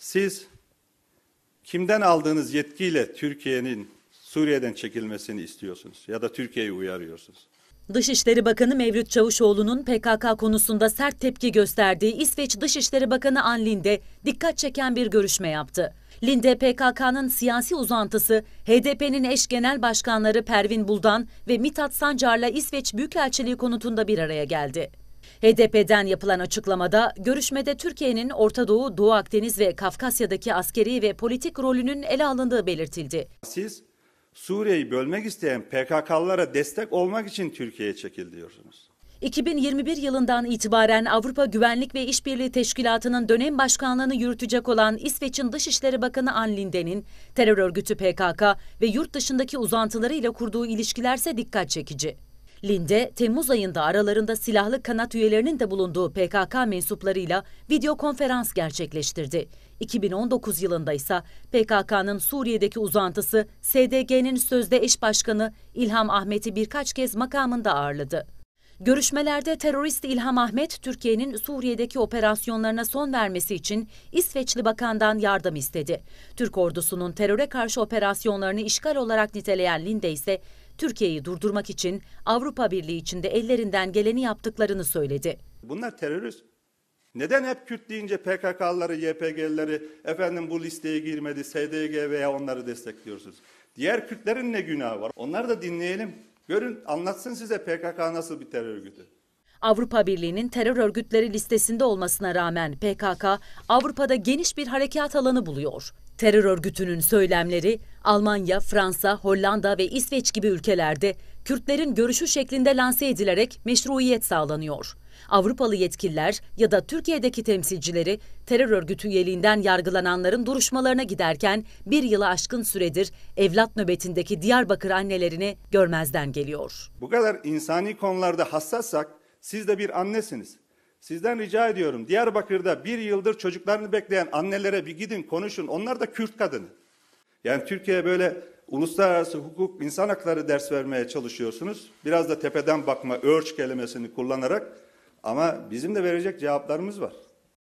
Siz kimden aldığınız yetkiyle Türkiye'nin Suriye'den çekilmesini istiyorsunuz ya da Türkiye'yi uyarıyorsunuz? Dışişleri Bakanı Mevlüt Çavuşoğlu'nun PKK konusunda sert tepki gösterdiği İsveç Dışişleri Bakanı Ann Linde dikkat çeken bir görüşme yaptı. Linde PKK'nın siyasi uzantısı HDP'nin eş genel başkanları Pervin Buldan ve Mithat Sancar'la İsveç Büyükelçiliği konutunda bir araya geldi. HDP'den yapılan açıklamada görüşmede Türkiye'nin Orta Doğu, Doğu Akdeniz ve Kafkasya'daki askeri ve politik rolünün ele alındığı belirtildi. Siz Suriye'yi bölmek isteyen PKK'lara destek olmak için Türkiye'ye çekil diyorsunuz. 2021 yılından itibaren Avrupa Güvenlik ve İşbirliği Teşkilatı'nın dönem başkanlığını yürütecek olan İsveç'in Dışişleri Bakanı Ann Linde'nin terör örgütü PKK ve yurt dışındaki uzantılarıyla kurduğu ilişkilerse dikkat çekici. Linde, Temmuz ayında aralarında silahlı kanat üyelerinin de bulunduğu PKK mensuplarıyla video konferans gerçekleştirdi. 2019 yılında ise PKK'nın Suriye'deki uzantısı SDG'nin sözde eş başkanı İlham Ahmet'i birkaç kez makamında ağırladı. Görüşmelerde terörist İlham Ahmet, Türkiye'nin Suriye'deki operasyonlarına son vermesi için İsveçli bakandan yardım istedi. Türk ordusunun teröre karşı operasyonlarını işgal olarak niteleyen Linde ise Türkiye'yi durdurmak için Avrupa Birliği içinde ellerinden geleni yaptıklarını söyledi. Bunlar terörist. Neden hep Kürt deyince PKK'ları, YPG'lileri efendim bu listeye girmedi, SDG veya onları destekliyorsunuz? Diğer Kürtlerin ne günahı var? Onları da dinleyelim. Görün anlatsın size PKK nasıl bir terör örgütü. Avrupa Birliği'nin terör örgütleri listesinde olmasına rağmen PKK Avrupa'da geniş bir harekat alanı buluyor. Terör örgütünün söylemleri Almanya, Fransa, Hollanda ve İsveç gibi ülkelerde Kürtlerin görüşü şeklinde lanse edilerek meşruiyet sağlanıyor. Avrupalı yetkililer ya da Türkiye'deki temsilcileri terör örgütü üyeliğinden yargılananların duruşmalarına giderken bir yılı aşkın süredir evlat nöbetindeki Diyarbakır annelerini görmezden geliyor. Bu kadar insani konularda hassassak siz de bir annesiniz. Sizden rica ediyorum Diyarbakır'da bir yıldır çocuklarını bekleyen annelere bir gidin konuşun. Onlar da Kürt kadını. Yani Türkiye'ye böyle uluslararası hukuk, insan hakları ders vermeye çalışıyorsunuz. Biraz da tepeden bakma, örç kelimesini kullanarak. Ama bizim de verecek cevaplarımız var.